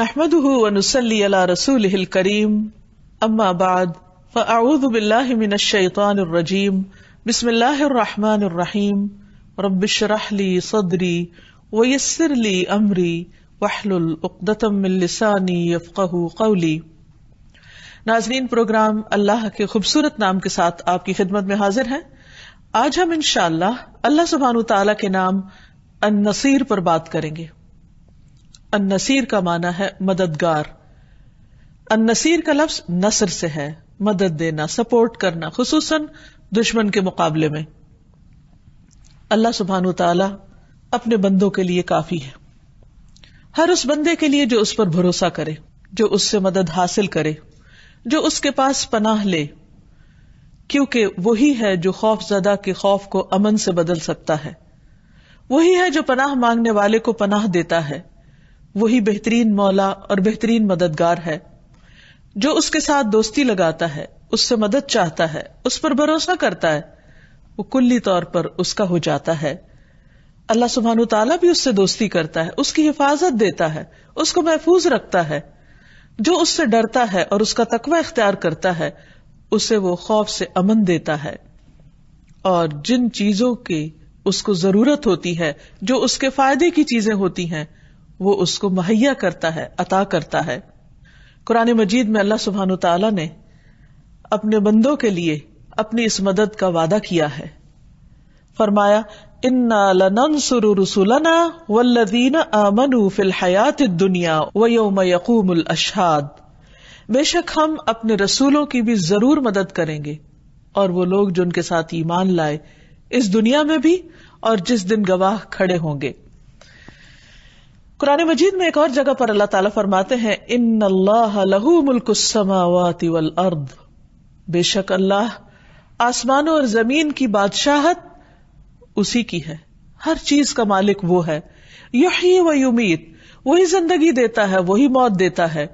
नहमदल रसूल करीम अम्माबाद फ़ाउदबिल्लाशैतरजीम बिसमीम रबिशरहली सदरी वयसरली अमरी वाहलुलदतमिलसानी यफ़क़ कौली नाजरीन प्रोग्राम अल्लाह के खूबसूरत नाम के साथ आपकी खिदमत में हाजिर हैं आज हम इनशाला अल्लाह सुबहान तला के नाम अन नसीर पर बात करेंगे नसीर का माना है मददगार अन नसीर का लफ्ज नसर से है मदद देना सपोर्ट करना खसूस दुश्मन के मुकाबले में अल्लाह सुबहान तला अपने बंदों के लिए काफी है हर उस बंदे के लिए जो उस पर भरोसा करे जो उससे मदद हासिल करे जो उसके पास पनाह ले क्योंकि वही है जो खौफ जदा के खौफ को अमन से बदल सकता है वही है जो पनाह मांगने वाले को पनाह देता है वही बेहतरीन मौला और बेहतरीन मददगार है जो उसके साथ दोस्ती लगाता है उससे मदद चाहता है उस पर भरोसा करता है वो कुल्ली तौर पर उसका हो जाता है अल्लाह सुबहान तला भी उससे दोस्ती करता है उसकी हिफाजत देता है उसको महफूज रखता है जो उससे डरता है और उसका तकवा इख्तियार करता है उसे वो खौफ से अमन देता है और जिन चीजों की उसको जरूरत होती है जो उसके फायदे की चीजें होती हैं वो उसको मुहैया करता है अता करता है कुरान मजीद में अल्लाह सुबहान तला ने अपने बंदों के लिए अपनी इस मदद का वादा किया है फरमाया बेशक हम अपने रसूलों की भी जरूर मदद करेंगे और वो लोग जो उनके साथ ईमान लाए इस दुनिया में भी और जिस दिन गवाह खड़े होंगे कुरान मजीद में एक और जगह पर अल्लाह ताला फरमाते हैं इन अल्लाह लहू मुल्क समावाति वल अर्द बेशक अल्लाह आसमान और जमीन की बादशाहत उसी की है हर चीज का मालिक वो है यही व युमीत वही जिंदगी देता है वही मौत देता है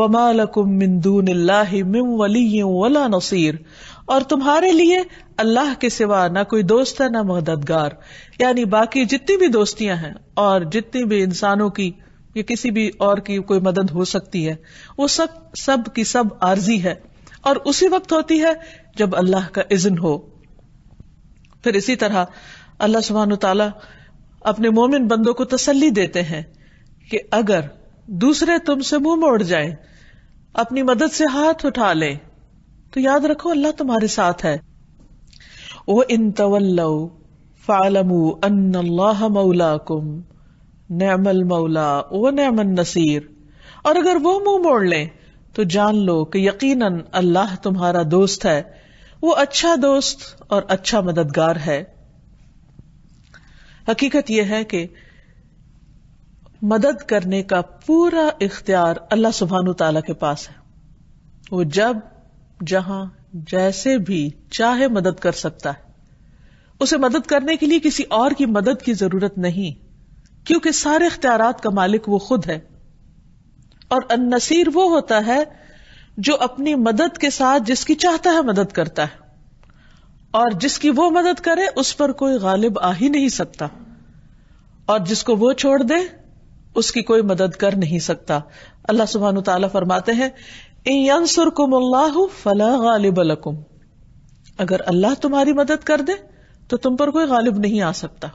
वमा लकुम मिन दून वली वला नसीर और तुम्हारे लिए अल्लाह के सिवा ना कोई दोस्त है ना मददगार यानी बाकी जितनी भी दोस्तियां हैं और जितनी भी इंसानों की या किसी भी और की कोई मदद हो सकती है वो सब सब की सब आर्जी है और उसी वक्त होती है जब अल्लाह का इज्न हो फिर इसी तरह अल्लाह सुबहान तला अपने मोमिन बंदों को तसल्ली देते हैं कि अगर दूसरे तुमसे मुंह मोड़ जाए अपनी मदद से हाथ उठा लें तो याद रखो अल्लाह तुम्हारे साथ है ओ इन तवल्लो फालमु अल्लाह मौलाकुम नमल मौला ओ नमन नसीर और अगर वो मुंह मोड़ लें तो जान लो कि यकीनन अल्लाह तुम्हारा दोस्त है वो अच्छा दोस्त और अच्छा मददगार है हकीकत यह है कि मदद करने का पूरा इख्तियार अल्लाह सुबहानु ताला के पास है वो जब जहां जैसे भी चाहे मदद कर सकता है उसे मदद करने के लिए किसी और की मदद की जरूरत नहीं क्योंकि सारे इख्तियार का मालिक वो खुद है और अन्नसीर वो होता है जो अपनी मदद के साथ जिसकी चाहता है मदद करता है और जिसकी वो मदद करे उस पर कोई गालिब आ ही नहीं सकता और जिसको वो छोड़ दे उसकी कोई मदद कर नहीं सकता अल्लाह सुबहान तला फरमाते हैं फला गालिब लकुम अगर अल्लाह तुम्हारी मदद कर दे तो तुम पर कोई गालिब नहीं आ सकता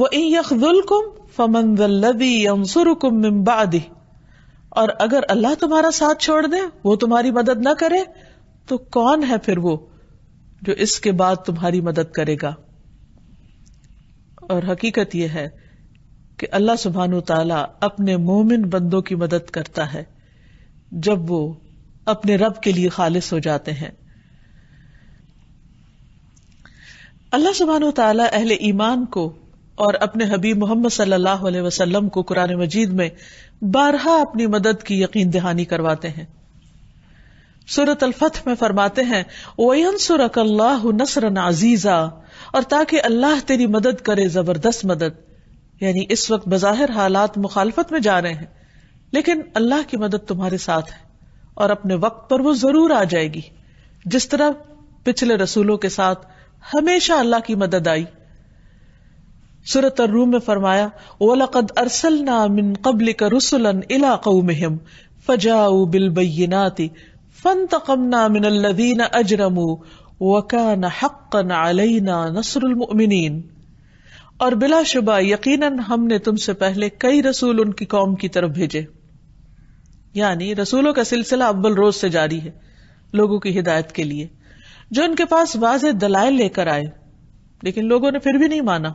वह यखुल कुम फमनदुम मिम्बादी और अगर अल्लाह तुम्हारा साथ छोड़ दे वो तुम्हारी मदद ना करे तो कौन है फिर वो जो इसके बाद तुम्हारी मदद करेगा और हकीकत यह है कि अल्लाह सुबहान तला अपने मोमिन बंदों की मदद करता है जब वो अपने रब के लिए खालिश हो जाते हैं अल्लाह सुबहान तला अहल ईमान को और अपने हबीब मोहम्मद सल्लाह वसलम को कुरान मजीद में बारहा अपनी मदद की यकीन दहानी करवाते हैं सूरत अलफत में फरमाते हैं ओयन सुरक अल्लाह नसरन अजीजा और ताकि अल्लाह तेरी मदद करे जबरदस्त मदद यानी इस वक्त बज़ाहिर हालात मुखालफत में जा रहे हैं लेकिन अल्लाह की मदद तुम्हारे साथ है और अपने वक्त पर वो जरूर आ जाएगी जिस तरह पिछले रसूलों के साथ हमेशा अल्लाह की मदद आई सूरत रूम में फरमाया ओलकद अरसल नामिन कबल का रसुलन इलाकऊ महम फजाऊ बिल बैनाती फन तकम नामिन अल्लदीन अजरमू वकान हक्कन अलैना नसरुलमिन और बिलाशुबा यकीनन हमने तुमसे पहले कई रसूल उनकी कौम की तरफ भेजे यानी रसूलों का सिलसिला अब्बल रोज से जारी है लोगों की हिदायत के लिए जो उनके पास वाज दलाल लेकर आए लेकिन लोगों ने फिर भी नहीं माना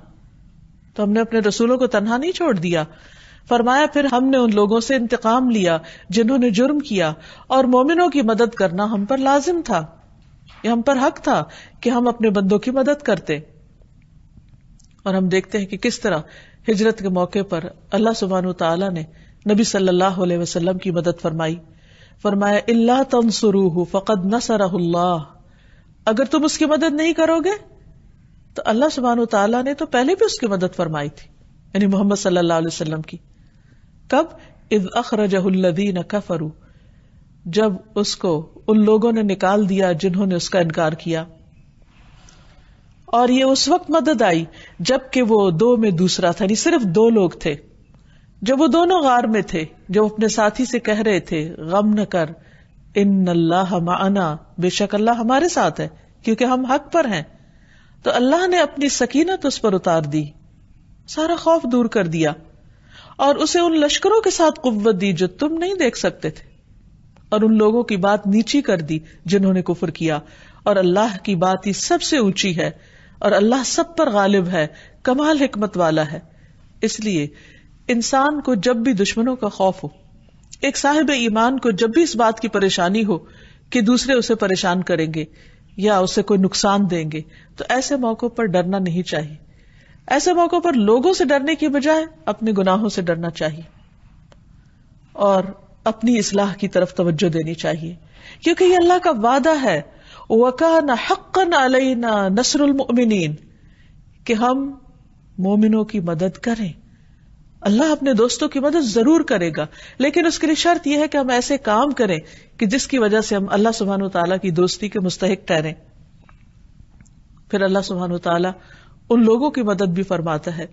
तो हमने अपने रसूलों को तनहा नहीं छोड़ दिया फरमाया फिर हमने उन लोगों से इंतकाम लिया जिन्होंने जुर्म किया और मोमिनों की मदद करना हम पर लाजिम था यह हम पर हक था कि हम अपने बंदों की मदद करते और हम देखते हैं कि किस तरह हिजरत के मौके पर अल्लाह सुबहान तला ने नबी सल्लल्लाहु अलैहि वसल्लम की मदद फरमाई फरमाया इल्ला तनसुरूह फकद नसरहुल्लाह अगर तुम उसकी मदद नहीं करोगे तो अल्लाह सुबहान तला ने तो पहले भी उसकी मदद फरमाई थी यानी मोहम्मद सल्लल्लाहु अलैहि वसल्लम की कब इज अखरजहुल्लदीन कफरू जब उसको उन लोगों ने निकाल दिया जिन्होंने उसका इनकार किया और ये उस वक्त मदद आई जबकि वो दो में दूसरा था यानी सिर्फ दो लोग थे जब वो दोनों गार में थे जब अपने साथी से कह रहे थे गम न कर इन अल्लाह माना बेशक अल्लाह हमारे साथ है क्योंकि हम हक पर हैं तो अल्लाह ने अपनी सकीनत उस पर उतार दी सारा खौफ दूर कर दिया और उसे उन लश्करों के साथ कुत दी जो तुम नहीं देख सकते थे और उन लोगों की बात नीची कर दी जिन्होंने कुफर किया और अल्लाह की बात ही सबसे ऊंची है और अल्लाह सब पर गालिब है कमाल हिकमत वाला है इसलिए इंसान को जब भी दुश्मनों का खौफ हो एक साहिब ईमान को जब भी इस बात की परेशानी हो कि दूसरे उसे परेशान करेंगे या उसे कोई नुकसान देंगे तो ऐसे मौकों पर डरना नहीं चाहिए ऐसे मौकों पर लोगों से डरने की बजाय अपने गुनाहों से डरना चाहिए और अपनी इसलाह की तरफ तवज्जो देनी चाहिए क्योंकि ये अल्लाह का वादा है वकान हक्कन अलना नसरुल मोमिन कि हम मोमिनों की मदद करें अल्लाह अपने दोस्तों की मदद जरूर करेगा लेकिन उसके लिए शर्त यह है कि हम ऐसे काम करें कि जिसकी वजह से हम अल्लाह सुबहान तला की दोस्ती के मुस्तक ठहरें फिर अल्लाह सुबहान तला उन लोगों की मदद भी फरमाता है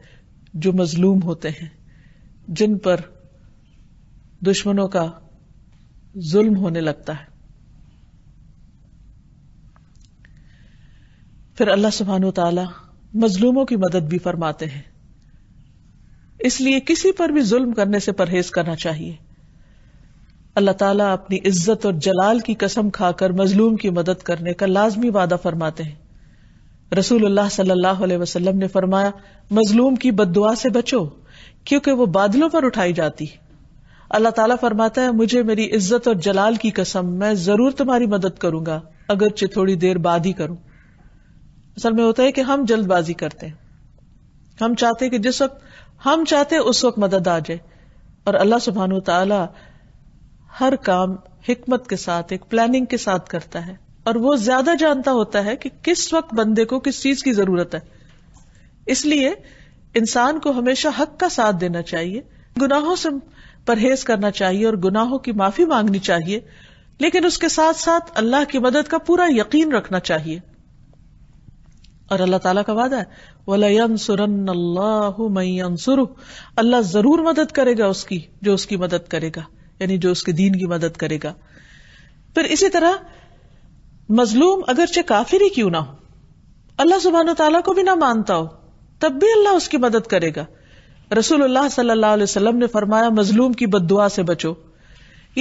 जो मजलूम होते हैं जिन पर दुश्मनों का जुल्म होने लगता है फिर अल्लाह सुबहान तला मजलूमों की मदद भी फरमाते हैं इसलिए किसी पर भी जुल्म करने से परहेज करना चाहिए अल्लाह ताला अपनी इज्जत और जलाल की कसम खाकर मजलूम की मदद करने का लाजमी वादा फरमाते हैं रसूलुल्लाह सल्लल्लाहु अलैहि वसल्लम ने फरमाया मजलूम की बददुआ से बचो क्योंकि वो बादलों पर उठाई जाती अल्लाह ताला फरमाता है मुझे मेरी इज्जत और जलाल की कसम मैं जरूर तुम्हारी मदद करूंगा अगर चे थोड़ी देर बाद ही करूं असल में होता है कि हम जल्दबाजी करते हैं हम चाहते हैं कि जिस वक्त हम चाहते उस वक्त मदद आ जाए और अल्लाह सुबहान तला हर काम हिकमत के साथ एक प्लानिंग के साथ करता है और वो ज्यादा जानता होता है कि किस वक्त बंदे को किस चीज की जरूरत है इसलिए इंसान को हमेशा हक का साथ देना चाहिए गुनाहों से परहेज करना चाहिए और गुनाहों की माफी मांगनी चाहिए लेकिन उसके साथ साथ अल्लाह की मदद का पूरा यकीन रखना चाहिए और अल्लाह ताला का वादा है वलयनसुरन्नसुर अल्लाह जरूर मदद करेगा उसकी जो उसकी मदद करेगा यानी जो उसके दीन की मदद करेगा फिर इसी तरह मजलूम अगरचे काफिर ही क्यों ना हो अल्लाह सुबहान तला को भी ना मानता हो तब भी अल्लाह उसकी मदद करेगा रसूलुल्लाह सल्लल्लाहु अलैहि वसल्लम ने फरमाया मजलूम की बददुआ से बचो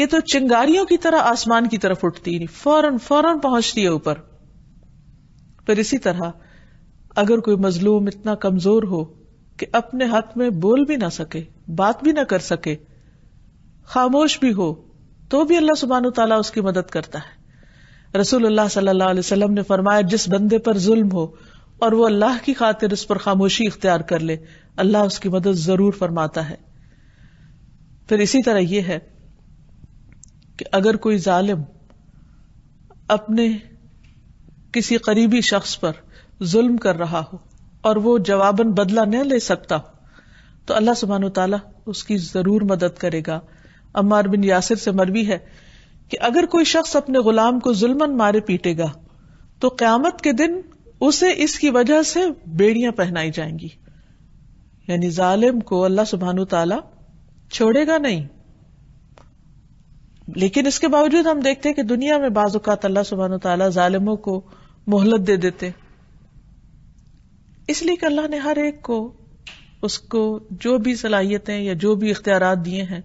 ये तो चिंगारियों की तरह आसमान की तरफ उठती फौरन फौरन पहुंचती है ऊपर फिर इसी तरह अगर कोई मजलूम इतना कमजोर हो कि अपने हक में बोल भी ना सके बात भी ना कर सके खामोश भी हो तो भी अल्लाह सुबहान तला उसकी मदद करता है रसूल सल्लाम ने फरमाया जिस बंदे पर जुल्म हो और वो अल्लाह की खातिर उस पर खामोशी इख्तियार कर ले अल्लाह उसकी मदद जरूर फरमाता है फिर इसी तरह यह है कि अगर कोई जालिम अपने किसी करीबी शख्स पर जुल्म कर रहा हो और वो जवाबन बदला न ले सकता हो तो अल्लाह सुबहान तला उसकी जरूर मदद करेगा अम्मार बिन यासिर से मरवी है कि अगर कोई शख्स अपने गुलाम को जुल्मन मारे पीटेगा तो क्यामत के दिन उसे इसकी वजह से बेड़ियां पहनाई जाएंगी यानी जालिम को अल्लाह सुबहान तला छोड़ेगा नहीं लेकिन इसके बावजूद हम देखते हैं कि दुनिया में बाजुकात अल्लाह सुबहान तला जालिमों को मोहलत दे देते हैं इसलिए कि अल्लाह ने हर एक को उसको जो भी सलाहियतें या जो भी इख्तियार दिए हैं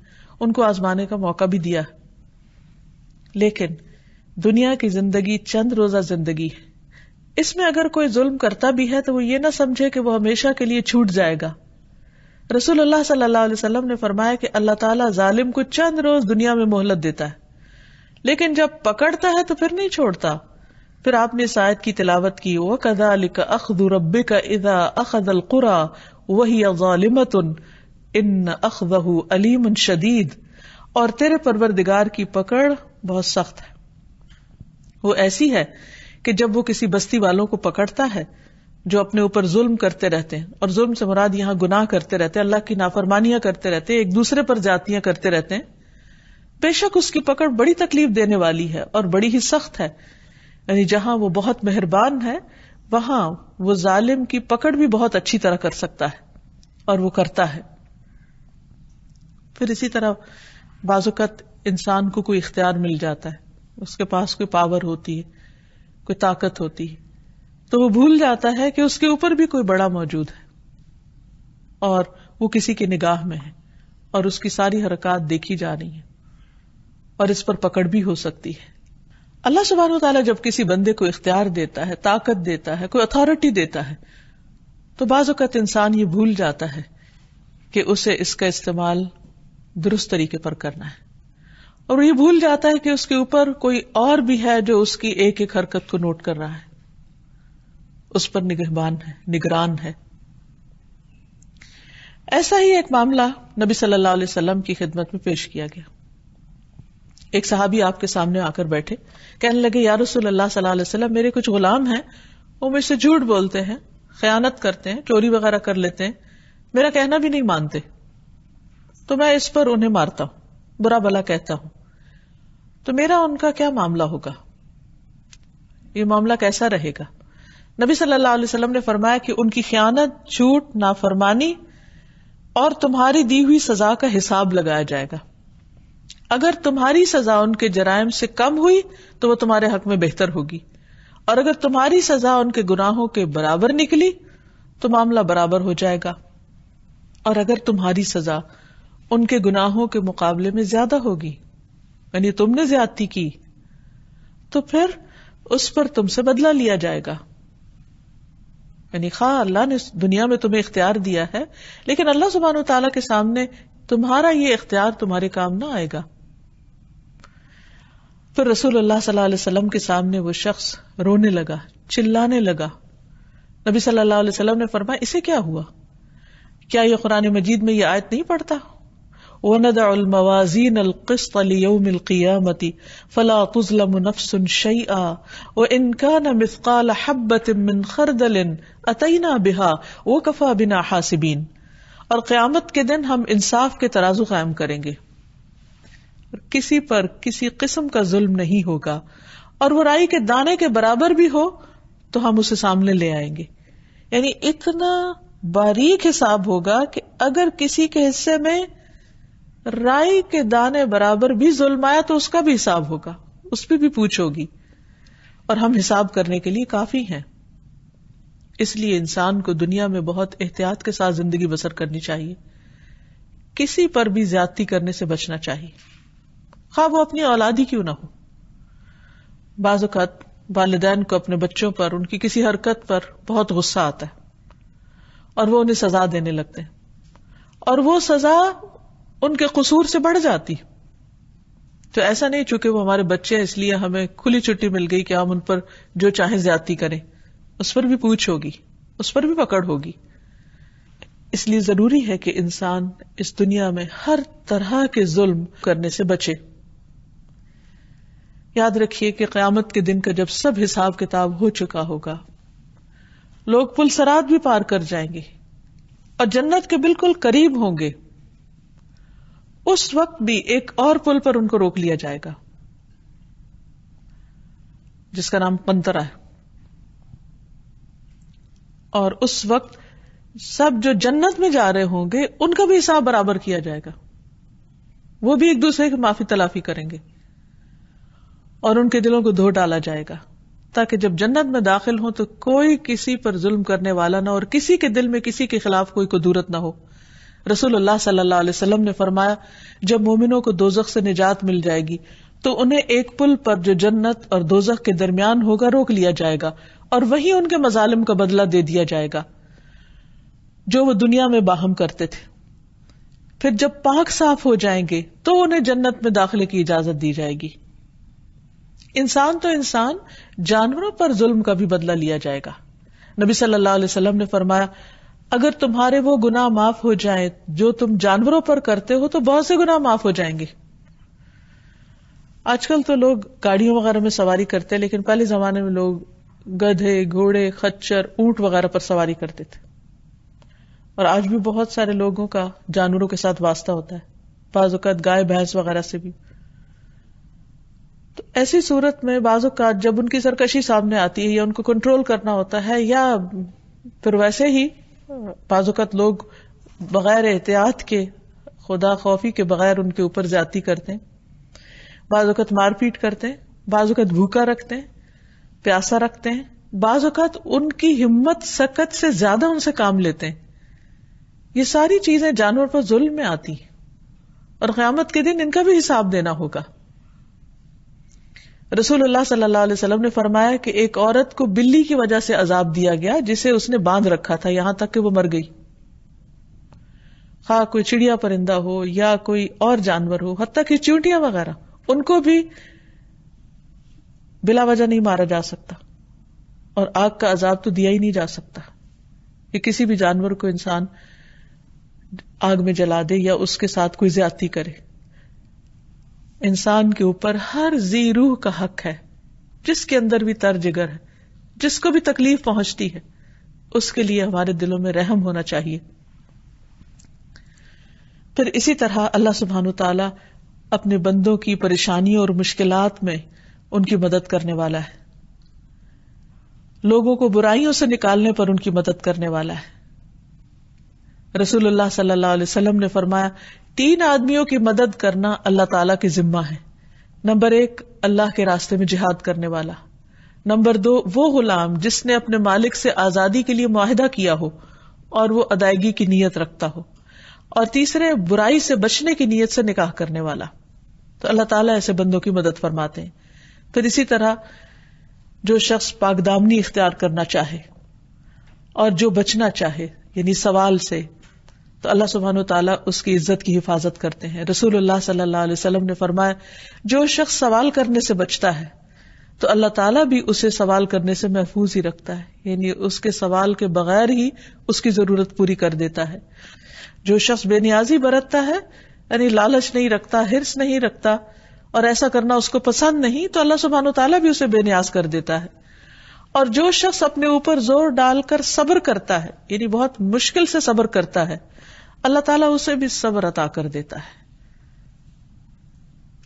उनको आजमाने का मौका भी दिया लेकिन दुनिया की जिंदगी चंद रोजा जिंदगी है इसमें अगर कोई जुल्म करता भी है तो वो ये ना समझे कि वो हमेशा के लिए छूट जाएगा रसूल सल्लल्लाहु अलैहि वसल्लम ने फरमाया कि अल्लाह ताला जालिम को चंद रोज दुनिया में मोहलत देता है लेकिन जब पकड़ता है तो फिर नहीं छोड़ता फिर आपने शायद की तिलावत की वह कदा लिक अखद रब का इदा अखद अलकुरा वही अजालिमत इन अखदह अलीम शदीद और तेरे परवरदिगार की पकड़ बहुत सख्त है वो ऐसी है कि जब वो किसी बस्ती वालों को पकड़ता है जो अपने ऊपर जुल्म करते रहते हैं और जुल्म से मुराद यहाँ गुनाह करते रहते हैं अल्लाह की नाफरमानियां करते रहते हैं एक दूसरे पर जातियां करते रहते हैं बेशक उसकी पकड़ बड़ी तकलीफ देने वाली है और बड़ी ही सख्त है यानी जहां वो बहुत मेहरबान है वहां वो जालिम की पकड़ भी बहुत अच्छी तरह कर सकता है और वो करता है फिर इसी तरह बाजुकत इंसान को कोई इख्तियार मिल जाता है उसके पास कोई पावर होती है कोई ताकत होती है तो वो भूल जाता है कि उसके ऊपर भी कोई बड़ा मौजूद है और वो किसी की निगाह में है और उसकी सारी हरकत देखी जा रही है और इस पर पकड़ भी हो सकती है अल्लाह सुबहान तला जब किसी बंदे को इख्तियार देता है ताकत देता है कोई अथॉरिटी देता है तो बाज़त इंसान ये भूल जाता है कि उसे इसका इस्तेमाल दुरुस्त तरीके पर करना है और ये भूल जाता है कि उसके ऊपर कोई और भी है जो उसकी एक एक हरकत को नोट कर रहा है उस पर निगहबान है निगरान है ऐसा ही एक मामला नबी सल्लल्लाहु अलैहि वसल्लम की खिदमत में पेश किया गया एक साहबी आपके सामने आकर बैठे कहने लगे या रसूल अल्लाह सल्लाम मेरे कुछ गुलाम हैं वो मुझसे झूठ बोलते हैं खयानत करते हैं चोरी वगैरह कर लेते हैं मेरा कहना भी नहीं मानते तो मैं इस पर उन्हें मारता हूं बुरा भला कहता हूं तो मेरा उनका क्या मामला होगा ये मामला कैसा रहेगा नबी सल्लल्लाहु अलैहि वसल्लम ने फरमाया कि उनकी खयानत झूठ नाफरमानी और तुम्हारी दी हुई सजा का हिसाब लगाया जाएगा अगर तुम्हारी सजा उनके जराय से कम हुई तो वो तुम्हारे हक में बेहतर होगी और अगर तुम्हारी सजा उनके गुनाहों के बराबर निकली तो मामला बराबर हो जाएगा और अगर तुम्हारी सजा उनके गुनाहों के मुकाबले में ज्यादा होगी यानी तुमने ज्यादती की तो फिर उस पर तुमसे बदला लिया जाएगा यानी खा अल्लाह ने दुनिया में तुम्हें इख्तियार दिया है लेकिन अल्लाह सुबहान तला के सामने तुम्हारा ये इख्तियार तुम्हारे काम ना आएगा तो रसूल सल्लाम के सामने वो शख्स रोने लगा चिल्लाने लगा नबी सल्लल्लाहु अलैहि वसल्लम ने फरमाया इसे क्या हुआ क्या ये कुरान मजीद में ये आयत नहीं पढ़ता वनदीन कफा बिना हासिबीन और क्यामत के दिन हम इंसाफ के तराजू कायम करेंगे किसी पर किसी किस्म का जुल्म नहीं होगा और वो राई के दाने के बराबर भी हो तो हम उसे सामने ले आएंगे यानी इतना बारीक हिसाब होगा कि अगर किसी के हिस्से में राई के दाने बराबर भी जुल्म आया तो उसका भी हिसाब होगा उस पर भी पूछोगी और हम हिसाब करने के लिए काफी हैं इसलिए इंसान को दुनिया में बहुत एहतियात के साथ जिंदगी बसर करनी चाहिए किसी पर भी ज्यादती करने से बचना चाहिए खा वो अपनी औलाद ही क्यों ना हो बाजुकात वालदेन को अपने बच्चों पर उनकी किसी हरकत पर बहुत गुस्सा आता है और वो उन्हें सजा देने लगते हैं और वो सजा उनके कसूर से बढ़ जाती तो ऐसा नहीं चूंकि वो हमारे बच्चे हैं इसलिए हमें खुली छुट्टी मिल गई कि हम उन पर जो चाहे ज्यादा करें उस पर भी पूछ होगी उस पर भी पकड़ होगी इसलिए जरूरी है कि इंसान इस दुनिया में हर तरह के जुल्म करने से बचे याद रखिए कि क्यामत के दिन का जब सब हिसाब किताब हो चुका होगा लोग पुल सराद भी पार कर जाएंगे और जन्नत के बिल्कुल करीब होंगे उस वक्त भी एक और पुल पर उनको रोक लिया जाएगा जिसका नाम पंतरा है और उस वक्त सब जो जन्नत में जा रहे होंगे उनका भी हिसाब बराबर किया जाएगा वो भी एक दूसरे की माफी तलाफी करेंगे और उनके दिलों को धो डाला जाएगा ताकि जब जन्नत में दाखिल हो तो कोई किसी पर जुल्म करने वाला ना और किसी के दिल में किसी के खिलाफ कोई कदूरत ना हो रसूलुल्लाह सल्लल्लाहु अलैहि वसल्लम ने फरमाया जब मोमिनों को दोजख से निजात मिल जाएगी तो उन्हें एक पुल पर जो जन्नत और दोजख के दरमियान होगा रोक लिया जाएगा और वहीं उनके मजालिम का बदला दे दिया जाएगा जो वो दुनिया में बाहम करते थे फिर जब पाक साफ हो जाएंगे तो उन्हें जन्नत में दाखिले की इजाजत दी जाएगी इंसान तो इंसान जानवरों पर जुल्म का भी बदला लिया जाएगा नबी सल्लल्लाहु अलैहि वसल्लम ने फरमाया अगर तुम्हारे वो गुनाह माफ हो जाए जो तुम जानवरों पर करते हो तो बहुत से गुनाह माफ हो जाएंगे आजकल तो लोग गाड़ियों वगैरह में सवारी करते हैं लेकिन पहले जमाने में लोग गधे घोड़े खच्चर ऊंट वगैरह पर सवारी करते थे और आज भी बहुत सारे लोगों का जानवरों के साथ वास्ता होता है बाज गाय भैंस वगैरह से भी ऐसी सूरत में बाजुकात जब उनकी सरकशी सामने आती है या उनको कंट्रोल करना होता है या फिर वैसे ही बाजुकत लोग बगैर एहतियात के खुदा खौफी के बगैर उनके ऊपर जाति करते हैं बाजुकत मारपीट करते हैं बाजुकत भूखा रखते हैं प्यासा रखते हैं बाजुकत उनकी हिम्मत सकत से ज्यादा उनसे काम लेते हैं ये सारी चीजें जानवर पर जुल्म में आती हैं और क्यामत के दिन इनका भी हिसाब देना होगा रसूलुल्लाह सल्लल्लाहु अलैहि वसल्लम ने फरमाया कि एक औरत को बिल्ली की वजह से अजाब दिया गया जिसे उसने बांध रखा था यहां तक कि वो मर गई हाँ कोई चिड़िया परिंदा हो या कोई और जानवर हो हती कि चींटियां वगैरह उनको भी बिला वजह नहीं मारा जा सकता और आग का अजाब तो दिया ही नहीं जा सकता कि किसी भी जानवर को इंसान आग में जला दे या उसके साथ कोई ज्यादा करे इंसान के ऊपर हर जी रूह का हक है जिसके अंदर भी तर जिगर है जिसको भी तकलीफ पहुंचती है उसके लिए हमारे दिलों में रहम होना चाहिए फिर इसी तरह अल्लाह सुबहान तला अपने बंदों की परेशानियों और मुश्किलात में उनकी मदद करने वाला है लोगों को बुराइयों से निकालने पर उनकी मदद करने वाला है रसूलुल्लाह सल्लल्लाहु अलैहि वसल्लम ने फरमाया तीन आदमियों की मदद करना अल्लाह ताला की जिम्मा है नंबर एक अल्लाह के रास्ते में जिहाद करने वाला नंबर दो वो गुलाम जिसने अपने मालिक से आजादी के लिए माहिदा किया हो और वो अदायगी की नीयत रखता हो और तीसरे बुराई से बचने की नीयत से निकाह करने वाला तो अल्लाह ताला ऐसे बंदों की मदद फरमाते हैं फिर इसी तरह जो शख्स पाकदामनी इख्तियार करना चाहे और जो बचना चाहे यानी सवाल से तो अल्लाह सुबहान तला उसकी इज्जत की हिफाजत करते हैं रसूल सल्लल्लाहु ने फरमाया जो शख्स सवाल करने से बचता है तो अल्लाह ताला भी उसे सवाल करने से महफूज ही रखता है यानी उसके सवाल के बगैर ही उसकी जरूरत पूरी कर देता है जो शख्स बेनियाजी बरतता है यानी लालच नहीं रखता हिरस नहीं रखता और ऐसा करना उसको पसंद नहीं तो अल्लाह सुबहान तला भी उसे बेनियाज कर देता है और जो शख्स अपने ऊपर जोर डालकर सब्र करता है यानी बहुत मुश्किल से सब्र करता है अल्लाह ताला उसे भी सब्र अता कर देता है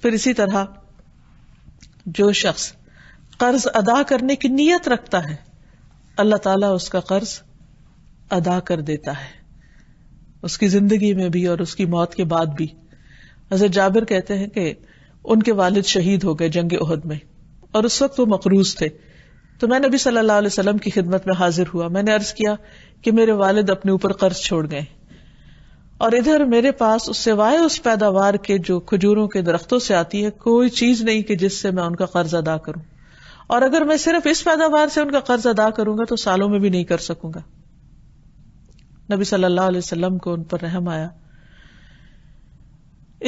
फिर इसी तरह जो शख्स कर्ज अदा करने की नीयत रखता है अल्लाह ताला उसका कर्ज अदा कर देता है उसकी जिंदगी में भी और उसकी मौत के बाद भी हजरत जाबिर कहते हैं कि उनके वालिद शहीद हो गए जंग उहद में और उस वक्त वो मकरूज थे तो मैं नबी सल्लल्लाहु अलैहि वसल्लम की खिदमत में हाजिर हुआ मैंने अर्ज किया कि मेरे वालिद अपने ऊपर कर्ज छोड़ गए और इधर मेरे पास उस सिवाय उस पैदावार के जो खजूरों के दरख्तों से आती है कोई चीज नहीं कि जिससे मैं उनका कर्ज अदा करूं और अगर मैं सिर्फ इस पैदावार से उनका कर्ज अदा करूंगा तो सालों में भी नहीं कर सकूंगा नबी सल्लल्लाहु अलैहि वसल्लम को उन पर रहम आया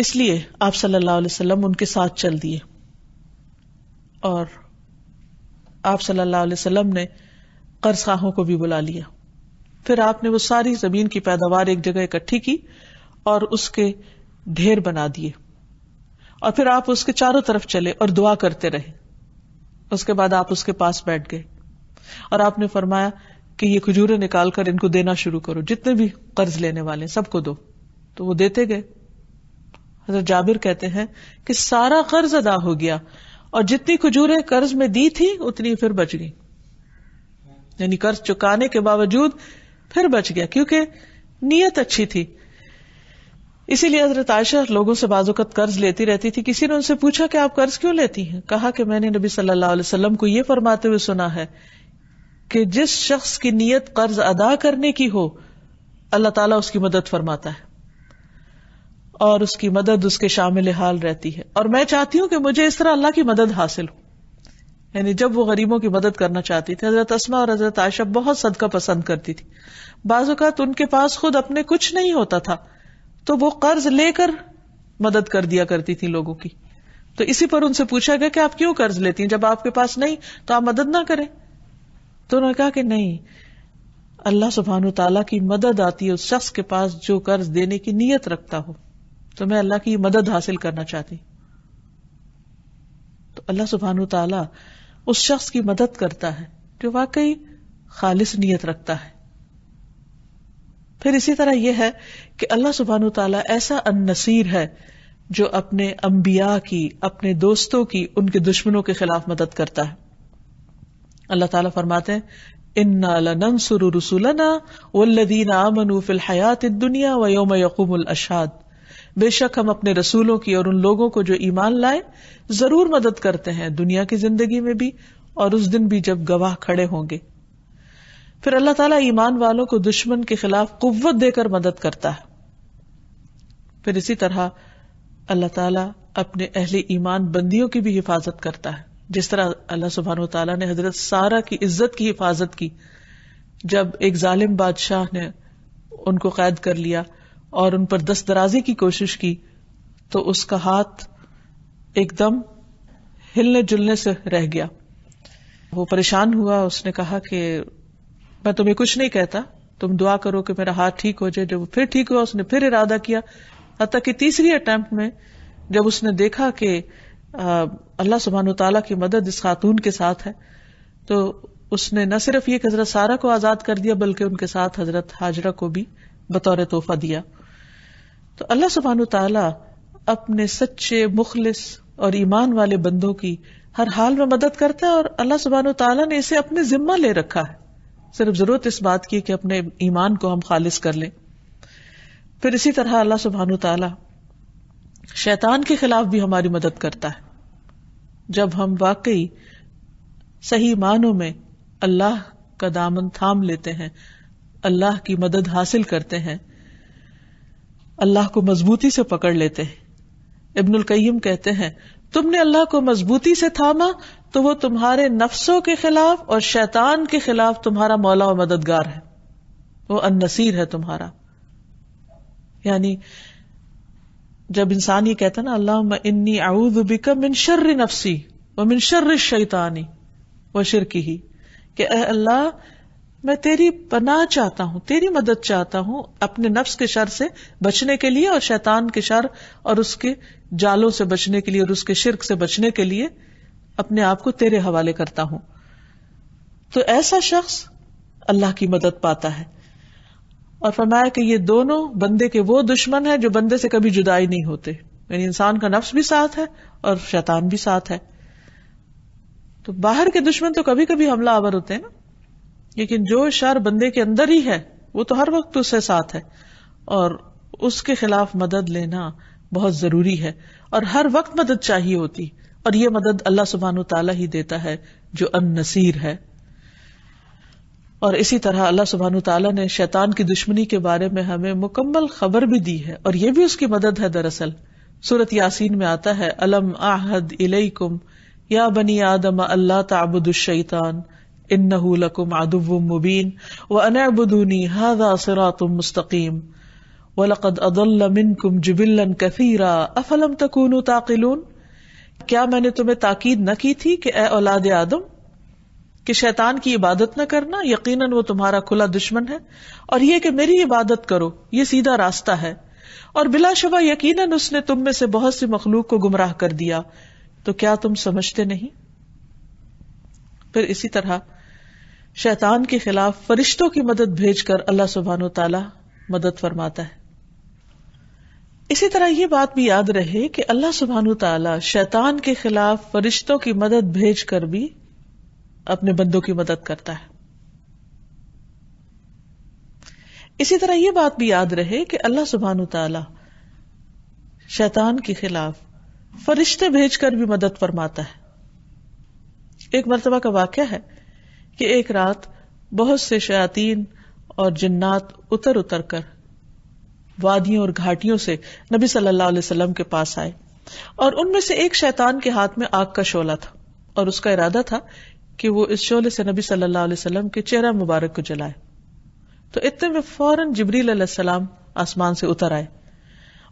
इसलिए आप सल्लल्लाहु अलैहि वसल्लम उनके साथ चल दिए और आप सल्लल्लाहु अलैहि वसल्लम ने कर्ज खाहों को भी बुला लिया फिर आपने वो सारी जमीन की पैदावार एक जगह इकट्ठी की और उसके ढेर बना दिए और फिर आप उसके चारों तरफ चले और दुआ करते रहे उसके बाद आप उसके पास बैठ गए और आपने फरमाया कि ये खजूरें निकालकर इनको देना शुरू करो जितने भी कर्ज लेने वाले सबको दो तो वो देते गए हजरत जाबिर कहते हैं कि सारा कर्ज अदा हो गया और जितनी खजूरें कर्ज में दी थी उतनी फिर बच गई यानी कर्ज चुकाने के बावजूद फिर बच गया क्योंकि नीयत अच्छी थी इसीलिए हजरत आयशा लोगों से बाजुकत कर्ज लेती रहती थी किसी ने उनसे पूछा कि आप कर्ज क्यों लेती हैं कहा कि मैंने नबी सल्लल्लाहु अलैहि वसल्लम को यह फरमाते हुए सुना है कि जिस शख्स की नीयत कर्ज अदा करने की हो अल्लाह ताला उसकी मदद फरमाता है और उसकी मदद उसके शामिल हाल रहती है और मैं चाहती हूं कि मुझे इस तरह अल्लाह की मदद हासिल हो यानी जब वो गरीबों की मदद करना चाहती थी हजरत असमा और हजरत आयशा बहुत सदका पसंद करती थी बाजुकात उनके पास खुद अपने कुछ नहीं होता था तो वो कर्ज लेकर मदद कर दिया करती थी लोगों की तो इसी पर उनसे पूछा गया कि आप क्यों कर्ज लेती हैं जब आपके पास नहीं तो आप मदद ना करें तो उन्होंने कहा कि नहीं अल्लाह सुबहान तला की मदद आती है उस शख्स के पास जो कर्ज देने की नीयत रखता हो तो मैं अल्लाह की मदद हासिल करना चाहती तो अल्लाह सुबहान तला उस शख्स की मदद करता है जो वाकई खालिस नीयत रखता है फिर इसी तरह यह है कि अल्लाह सुबहान तला ऐसा अननसीर है जो अपने अंबिया की अपने दोस्तों की उनके दुश्मनों के खिलाफ मदद करता है अल्लाह ताला फरमाते हैं इन्ना लनंसुरु रसुलना वल्लदीना आमनु फिल हयात दुनिया व यौम यकूमुल अशाद बेशक हम अपने रसूलों की और उन लोगों को जो ईमान लाए जरूर मदद करते हैं दुनिया की जिंदगी में भी और उस दिन भी जब गवाह खड़े होंगे फिर अल्लाह ताला ईमान वालों को दुश्मन के खिलाफ कुत देकर मदद करता है फिर इसी तरह अल्लाह ताला अपने अहले ईमान बंदियों की भी हिफाजत करता है जिस तरह अल्लाह सुबहान तला ने हजरत सारा की इज्जत की हिफाजत की जब एक जालिम बादशाह ने उनको कैद कर लिया और उन पर दस्त दराजी की कोशिश की तो उसका हाथ एकदम हिलने जुलने से रह गया वो परेशान हुआ उसने कहा कि मैं तुम्हें कुछ नहीं कहता तुम दुआ करो कि मेरा हाथ ठीक हो जाए जब फिर ठीक हुआ उसने फिर इरादा किया हती कि तीसरी अटेम्प्ट में जब उसने देखा कि अल्लाह सुबहान तला की मदद इस खातून के साथ है तो उसने न सिर्फ ये हजरत सारा को आजाद कर दिया बल्कि उनके साथ हजरत हाजरा को भी बतौर तोहफा दिया तो अल्लाह सुबहान तला अपने सच्चे मुखलिस और ईमान वाले बंदों की हर हाल में मदद करता है और अल्लाह सुबहान तला ने इसे अपने जिम्मा ले रखा है सिर्फ जरूरत इस बात की कि अपने ईमान को हम खालिज कर लें फिर इसी तरह अल्लाह सुबहान तला शैतान के खिलाफ भी हमारी मदद करता है जब हम वाकई सही मानों में अल्लाह का दामन थाम लेते हैं अल्लाह की मदद हासिल करते हैं अल्लाह को मजबूती से पकड़ लेते हैं इब्नुल कईम कहते हैं तुमने अल्लाह को मजबूती से थामा तो वो तुम्हारे नफ्सों के खिलाफ और शैतान के खिलाफ तुम्हारा मौला और मददगार है वो अनसीर है तुम्हारा यानी जब इंसान ये कहता ना अल्लाह इन्नी आऊदबिका मिन शर्र नफसी व मिन शर्र शैतानी व शिरकी ही कि अल्लाह मैं तेरी पनाह चाहता हूँ तेरी मदद चाहता हूँ अपने नफ्स के शर से बचने के लिए और शैतान के शर और उसके जालों से बचने के लिए और उसके शिरक से बचने के लिए अपने आप को तेरे हवाले करता हूं तो ऐसा शख्स अल्लाह की मदद पाता है और फरमाया कि ये दोनों बंदे के वो दुश्मन है जो बंदे से कभी जुदाई नहीं होते यानी इंसान का नफ्स भी साथ है और शैतान भी साथ है तो बाहर के दुश्मन तो कभी कभी हमला आवर होते हैं ना लेकिन जो शर बंदे के अंदर ही है वो तो हर वक्त उसके साथ है और उसके खिलाफ मदद लेना बहुत जरूरी है और हर वक्त मदद चाहिए होती और ये मदद अल्लाह सुबहान तला ही देता है जो अन नसीर है और इसी तरह अल्लाह सुबहान तला ने शैतान की दुश्मनी के बारे में हमें मुकम्मल खबर भी दी है और यह भी उसकी मदद है दरअसल सूरत यासीन में आता है अलम आहद इलैकुम या बनी आदम अल्लाह ताबुद इन लकुम मुबीन व अनबुदूनी हदा सिरातुम मुस्तकीम वलकद अदल मिनकुम जुबिल्लन कफीरा अफलम तकून ताकिलून क्या मैंने तुम्हें ताकीद न की थी कि ए औलाद आदम कि शैतान की इबादत न करना यकीनन वो तुम्हारा खुला दुश्मन है और ये कि मेरी इबादत करो ये सीधा रास्ता है और बिलाशबा यकीनन उसने तुम में से बहुत सी मखलूक को गुमराह कर दिया तो क्या तुम समझते नहीं फिर इसी तरह शैतान के खिलाफ फरिश्तों की मदद भेजकर अल्लाह सुबहान तला मदद फरमाता है इसी तरह ये बात भी याद रहे कि अल्लाह सुबहान तला शैतान के खिलाफ फरिश्तों की मदद भेजकर भी अपने बंदों की मदद करता है इसी तरह ये बात भी याद रहे कि अल्लाह सुबहान तला शैतान के खिलाफ फरिश्ते भेजकर भी मदद फरमाता है एक मरतबा का वाक्य है कि एक रात बहुत से शयातीन और जिन्नात उतर उतर कर वादियों और घाटियों से नबी सल्लल्लाहु अलैहि वसल्लम के पास आए और उनमें से एक शैतान के हाथ में आग का शोला था और उसका इरादा था कि वो इस शोले से नबी सल्लल्लाहु अलैहि वसल्लम के चेहरा मुबारक को जलाए तो इतने में फौरन जबरील सलाम आसमान से उतर आए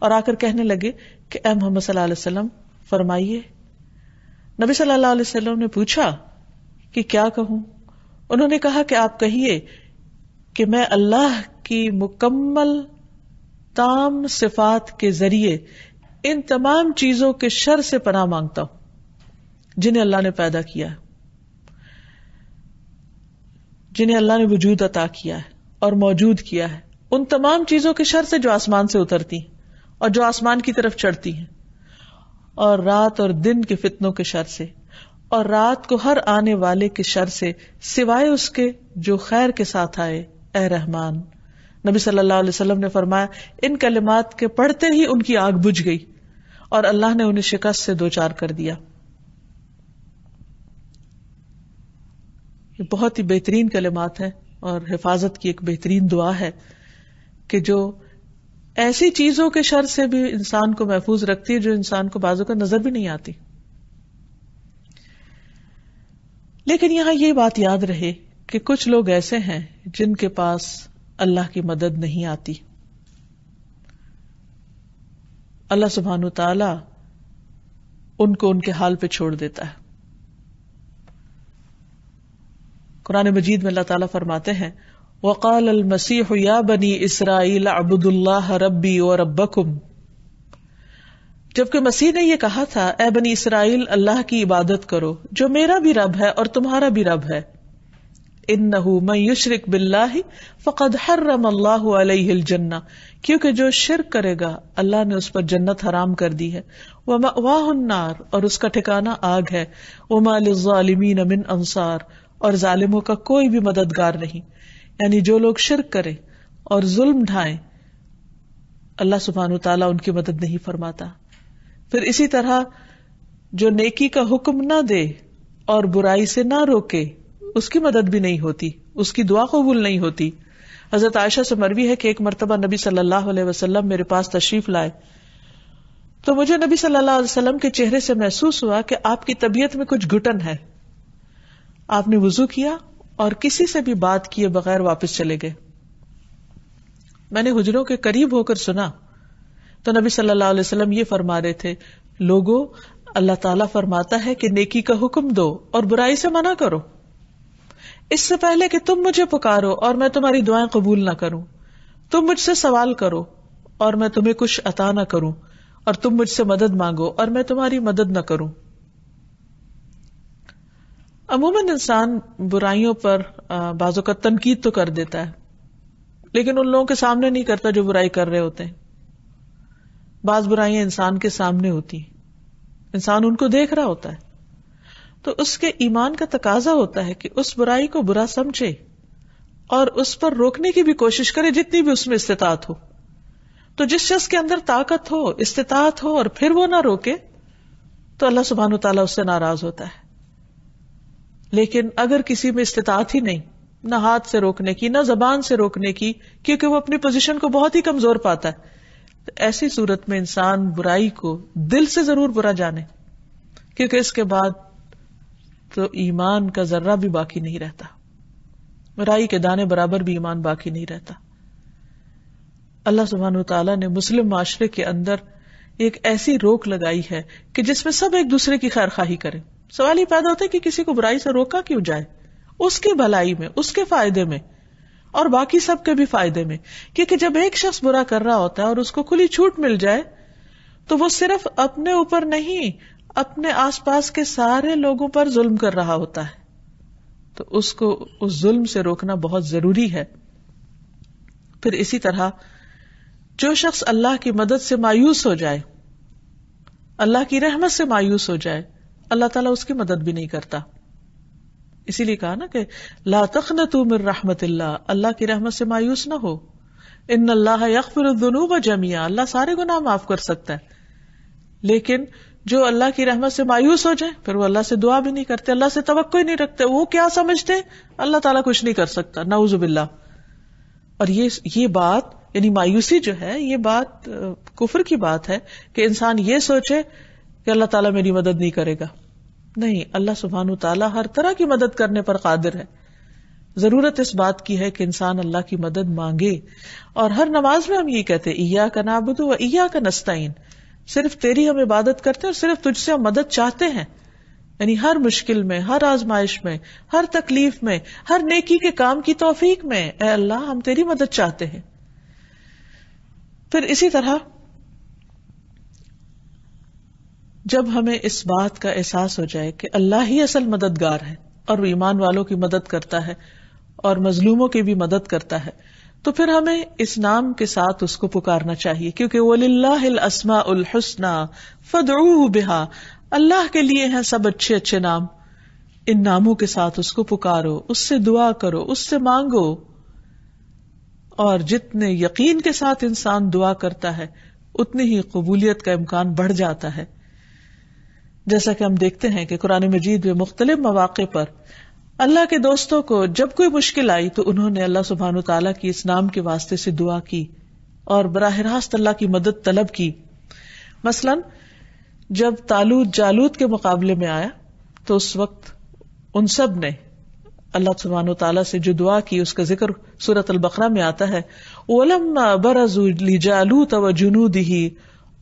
और आकर कहने लगे कि ए मोहम्मद सल्लल्लाहु अलैहि वसल्लम फरमाइए नबी सल्लल्लाहु अलैहि वसल्लम ने पूछा कि क्या कहूं उन्होंने कहा कि आप कहिए कि मैं अल्लाह की मुकम्मल ताम सिफात के जरिए इन तमाम चीजों के शर से पनाह मांगता हूं जिन्हें अल्लाह ने पैदा किया है जिन्हें अल्लाह ने वजूद अता किया है और मौजूद किया है उन तमाम चीजों के शर से जो आसमान से उतरती हैं और जो आसमान की तरफ चढ़ती हैं और रात और दिन के फितनों के शर से और रात को हर आने वाले के शर से सिवाय उसके जो खैर के साथ आए ए रहमान नबी सल्लल्लाहु अलैहि वसल्लम ने फरमाया इन कलिमात के पढ़ते ही उनकी आग बुझ गई और अल्लाह ने उन्हें शिकस्त से दो चार कर दिया ये बहुत ही बेहतरीन कलिमात है और हिफाजत की एक बेहतरीन दुआ है कि जो ऐसी चीजों के शर से भी इंसान को महफूज रखती है जो इंसान को बाजू का नजर भी नहीं आती लेकिन यहां ये बात याद रहे कि कुछ लोग ऐसे हैं जिनके पास अल्लाह की मदद नहीं आती अल्लाह सुबहान ताला उनको उनके हाल पे छोड़ देता है कुरान मजीद में अल्लाह ताला फरमाते हैं वकाल अल मसीह या बनी इसराइल अब्दुल्ला रबी और रब्बकुम जबकि मसीह ने यह कहा था ए बनी इसराइल अल्लाह की इबादत करो जो मेरा भी रब है और तुम्हारा भी रब है इन मयुशरक बिल्लाही फ़कद हर रम अल्लाह जन्ना क्योंकि जो शिर करेगा अल्लाह ने उस पर जन्नत हराम कर दी है वह वाहनार और उसका ठिकाना आग है उमालमीन अमिन अंसार और जालिमों का कोई भी मददगार नहीं यानी जो लोग शिर करे और जुल्म ढाएं अल्लाह सुबहान तला उनकी मदद नहीं फरमाता फिर इसी तरह जो नेकी का हुक्म ना दे और बुराई से ना रोके उसकी मदद भी नहीं होती उसकी दुआ कबूल नहीं होती हजरत आयशा से मरवी है कि एक मरतबा नबी सल्लल्लाहु अलैहि वसल्लम मेरे पास तशरीफ लाए तो मुझे नबी सल्लल्लाहु अलैहि वसल्लम के चेहरे से महसूस हुआ कि आपकी तबीयत में कुछ घुटन है आपने वजू किया और किसी से भी बात किए बगैर वापस चले गए मैंने हुजरों के करीब होकर सुना तो नबी सल्लल्लाहु अलैहि वसल्लम ये फरमा रहे थे लोगो अल्लाह ताला फरमाता है कि नेकी का हुक्म दो और बुराई से मना करो इससे पहले कि तुम मुझे पुकारो और मैं तुम्हारी दुआएं कबूल ना करूं तुम मुझसे सवाल करो और मैं तुम्हें कुछ अता ना करूं और तुम मुझसे मदद मांगो और मैं तुम्हारी मदद ना करूं अमूमन इंसान बुराइयों पर बाजू का तनकीद तो कर देता है लेकिन उन लोगों के सामने नहीं करता जो बुराई कर रहे होते हैं बाज बुराइयां इंसान के सामने होती इंसान उनको देख रहा होता है तो उसके ईमान का तकाजा होता है कि उस बुराई को बुरा समझे और उस पर रोकने की भी कोशिश करे जितनी भी उसमें इस्तात हो तो जिस शख्स के अंदर ताकत हो इस्तात हो और फिर वो ना रोके तो अल्लाह सुबहान तला उससे नाराज होता है लेकिन अगर किसी में इस्तात ही नहीं ना हाथ से रोकने की ना जबान से रोकने की क्योंकि वो अपनी पोजीशन को बहुत ही कमजोर पाता है तो ऐसी सूरत में इंसान बुराई को दिल से जरूर बुरा जाने क्योंकि इसके बाद तो ईमान का जर्रा भी बाकी नहीं रहता बुराई के दाने बराबर भी ईमान बाकी नहीं रहता अल्लाह सुबहान तला ने मुस्लिम माशरे के अंदर एक ऐसी रोक लगाई है कि जिसमें सब एक दूसरे की खैर खाही करें सवाल ये पैदा होता है कि किसी को बुराई से रोका क्यों जाए उसकी भलाई में उसके फायदे में और बाकी सबके भी फायदे में क्योंकि जब एक शख्स बुरा कर रहा होता है और उसको खुली छूट मिल जाए तो वो सिर्फ अपने ऊपर नहीं अपने आसपास के सारे लोगों पर जुल्म कर रहा होता है तो उसको उस जुल्म से रोकना बहुत जरूरी है फिर इसी तरह जो शख्स अल्लाह की मदद से मायूस हो जाए अल्लाह की रहमत से मायूस हो जाए अल्लाह ताला उसकी मदद भी नहीं करता इसीलिए कहा ना कि ला तखन तुमिर रहमत अल्लाह की रहमत से मायूस ना हो इन अल्लाह यकफिर जमिया अल्लाह सारे गुनाह माफ कर सकता है लेकिन जो अल्लाह की रहमत से मायूस हो जाए फिर वो अल्लाह से दुआ भी नहीं करते अल्लाह से तवक्को ही नहीं रखते वो क्या समझते अल्लाह ताला कुछ नहीं कर सकता नाउजुबिल्ला और ये ये बात यानी मायूसी जो है ये बात कुफर की बात है कि इंसान ये सोचे कि अल्लाह ताला मेरी मदद नहीं करेगा नहीं अल्लाह सुबहान तला हर तरह की मदद करने पर कादिर है जरूरत इस बात की है कि इंसान अल्लाह की मदद मांगे और हर नमाज में हम ये कहते इया का नाबुद व ईया का नस्ताइन सिर्फ तेरी हम इबादत करते हैं और सिर्फ तुझसे हम मदद चाहते हैं यानी हर मुश्किल में हर आजमाइश में हर तकलीफ में हर नेकी के काम की तोफीक में अल्लाह हम तेरी मदद चाहते हैं फिर इसी तरह जब हमें इस बात का एहसास हो जाए कि अल्लाह ही असल मददगार है और वो ईमान वालों की मदद करता है और मजलूमों की भी मदद करता है तो फिर हमें इस नाम के साथ उसको पुकारना चाहिए क्योंकि वलिल्लासमा उल हसना फदरू बिहा अल्लाह के लिए हैं सब अच्छे अच्छे नाम इन नामों के साथ उसको पुकारो उससे दुआ करो उससे मांगो और जितने यकीन के साथ इंसान दुआ करता है उतनी ही कबूलियत का इम्कान बढ़ जाता है जैसा कि हम देखते हैं कि कुरान मजीद में मुख्तलिफ मौाक पर अल्लाह के दोस्तों को जब कोई मुश्किल आई तो उन्होंने अल्लाह सुबहान तला की इस नाम के वास्ते से दुआ की और बराह रास्त अल्लाह की मदद तलब की मसलन जब तालूद जालूद के मुकाबले में आया तो उस वक्त उन सब ने अल्लाह सुबहान तला से जो दुआ की उसका जिक्र सूरत अल बकरा में आता है ओलम बरजू ली जालूत व जुनूद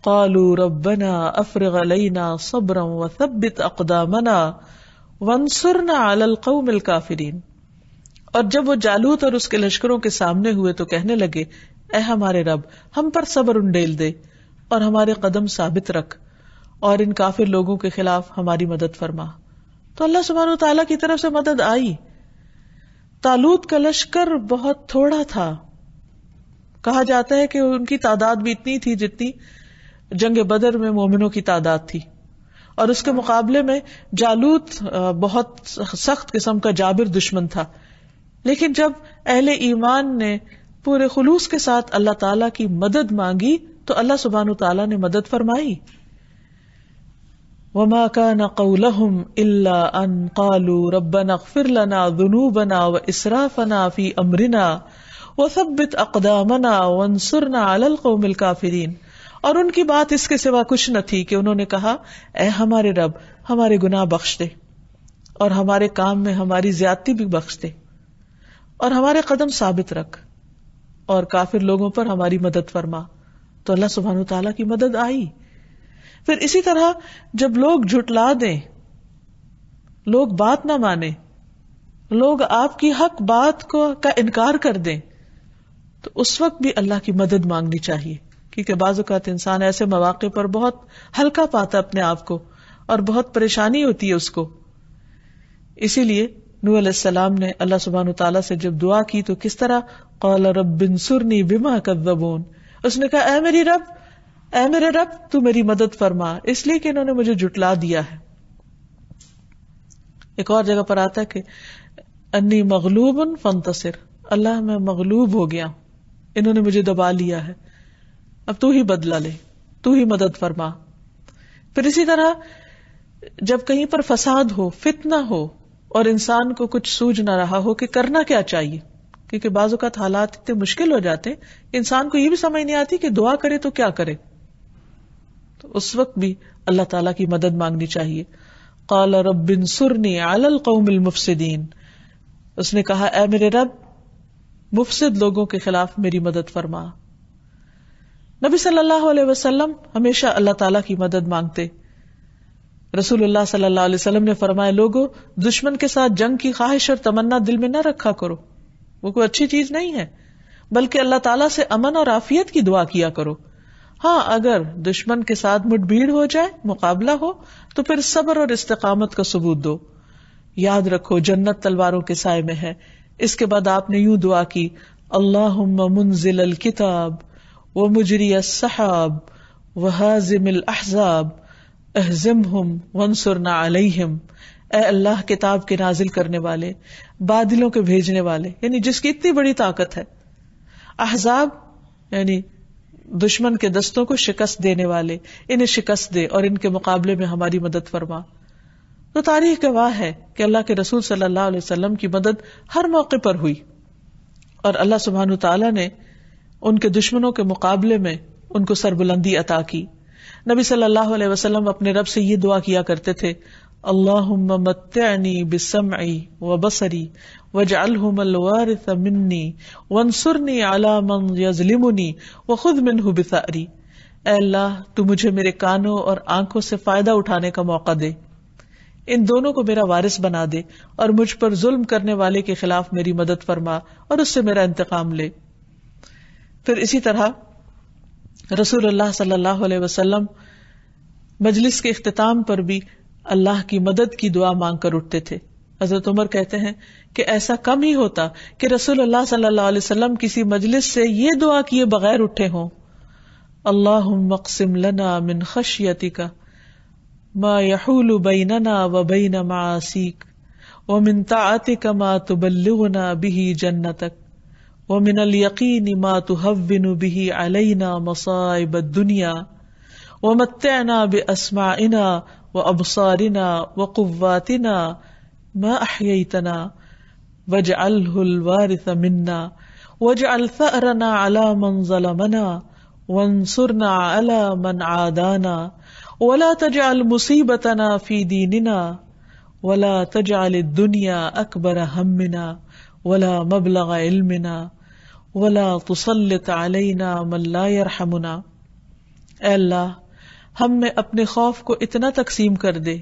قالوا ربنا أفرغ علينا صبرا وثبت أقدامنا वंसुरना अलल कौमिल काफिरीन और जब वो जालूत और उसके लश्करों के सामने हुए तो कहने लगे ए हमारे रब हम पर सबर उंडेल दे और हमारे कदम साबित रख और इन काफिर लोगों के खिलाफ हमारी मदद फरमा तो अल्लाह सुबहान तला की तरफ से मदद आई तालूत का लश्कर बहुत थोड़ा था कहा जाता है कि उनकी तादाद भी इतनी थी जितनी जंग बदर में मोमिनों की तादाद थी और उसके मुकाबले में जालूत बहुत सख्त किस्म का जाबिर दुश्मन था लेकिन जब अहले ईमान ने पूरे खुलूस के साथ अल्लाह ताला की मदद मांगी तो अल्लाह सुबहान तला ने मदद फरमाई वमा का नकम अनकालू रबना फिर लना जुनूबना व इसराफना फी अमरिना व सब्बित अकदामना वनसुरना अलल को मिल काफिरीन और उनकी बात इसके सिवा कुछ न थी कि उन्होंने कहा ए हमारे रब हमारे गुनाह बख्श दे और हमारे काम में हमारी ज्यादती भी बख्श दे और हमारे कदम साबित रख और काफिर लोगों पर हमारी मदद फरमा तो अल्लाह सुबहान तला की मदद आई फिर इसी तरह जब लोग झुटला दें लोग बात ना माने लोग आपकी हक बात को का इनकार कर दें तो उस वक्त भी अल्लाह की मदद मांगनी चाहिए क्योंकि बाज़ात तो इंसान ऐसे मौाक़े पर बहुत हल्का पाता अपने आप को और बहुत परेशानी होती है उसको इसीलिए नू अलैहिस्सलाम ने अल्लाह सुबहान तआला से जब दुआ की तो किस तरह कौल रबिन सुरनी बिमा कदबोन उसने कहा ऐ मेरी रब ऐ मेरे रब तू मेरी मदद फरमा इसलिए कि इन्होंने मुझे जुटला दिया है एक और जगह पर आता है कि अन्नी मगलूबन फंतसर अल्लाह मैं मगलूब हो गया इन्होंने मुझे दबा लिया है अब तू ही बदला ले तू ही मदद फरमा फिर इसी तरह जब कहीं पर फसाद हो फितना हो और इंसान को कुछ सूझ ना रहा हो कि करना क्या चाहिए क्योंकि बाजुकात हालात इतने मुश्किल हो जाते इंसान को यह भी समझ नहीं आती कि दुआ करे तो क्या करे तो उस वक्त भी अल्लाह ताला की मदद मांगनी चाहिए कौल रबिन सुरनी आल कौमिल मुफ्सिदीन उसने कहा ए मेरे रब मुफ्सिद लोगों के खिलाफ मेरी मदद फरमा नबी सल्लल्लाहु अलैहि वसल्लम हमेशा अल्लाह ताला की मदद मांगते रसूलुल्लाह सल्लल्लाहु अलैहि वसल्लम ने फरमाया लोगो दुश्मन के साथ जंग की ख्वाहिश और तमन्ना दिल में न रखा करो वो कोई अच्छी चीज नहीं है बल्कि अल्लाह ताला से अमन और आफियत की दुआ किया करो हाँ अगर दुश्मन के साथ मुठभीड़ हो जाए मुकाबला हो तो फिर सब्र और इस्तकामत का सबूत दो याद रखो जन्नत तलवारों के साय में है इसके बाद आपने यूं दुआ की अल्लाह मुंजिल किताब व मुजरी साहब व हाजिमिल अहजाब अहजिम हम वनसुरना अलहिम अल्लाह किताब के नाजिल करने वाले बादलों के भेजने वाले यानी जिसकी इतनी बड़ी ताकत है अहजाब यानी दुश्मन के दस्तों को शिकस्त देने वाले इन्हें शिकस्त दे और इनके मुकाबले में हमारी मदद फरमा तो तारीख वाह है कि अल्लाह के रसूल सल्लल्लाहु की मदद हर मौके पर हुई और अल्लाह सुबहान तला ने उनके दुश्मनों के मुकाबले में उनको सरबुलंदी अता की नबी सल्लल्लाहु अलैहि वसल्लम अपने रब से ये दुआ किया करते थे अल्लाह तू मुझे मेरे कानों और आंखों से फायदा उठाने का मौका दे इन दोनों को मेरा वारिस बना दे और मुझ पर जुल्म करने वाले के खिलाफ मेरी मदद फरमा और उससे मेरा इंतकाम ले फिर इसी तरह रसूल सल्लल्लाहु अलैहि वसल्लम मजलिस के अख्ताम पर भी अल्लाह की मदद की दुआ मांग कर उठते थे हजरत उमर कहते हैं कि ऐसा कम ही होता कि रसूल अल्लाह सल्लल्लाहु अलैहि वसल्लम किसी मजलिस से ये दुआ किए बगैर उठे हों अल्लाह मकसिम लना मिन खशियती का मा यहूल बैनना व बैन मासीक व मिन तातिक मा तुबल्लुना बिही तक ومن اليقين ما تهون به علينا مصائب الدنيا ومتعنا بأسماعنا وأبصارنا وقواتنا ما أحييتنا واجعله الوارث منا واجعل ثأرنا على من ظلمنا وانصرنا على من عادانا ولا تجعل مصيبتنا في ديننا ولا تجعل الدنيا أكبر همنا ولا مبلغ علمنا वला तुसलत अलैना मल्ला यरहमुना अल्लाह हम में अपने खौफ को इतना तकसीम कर दे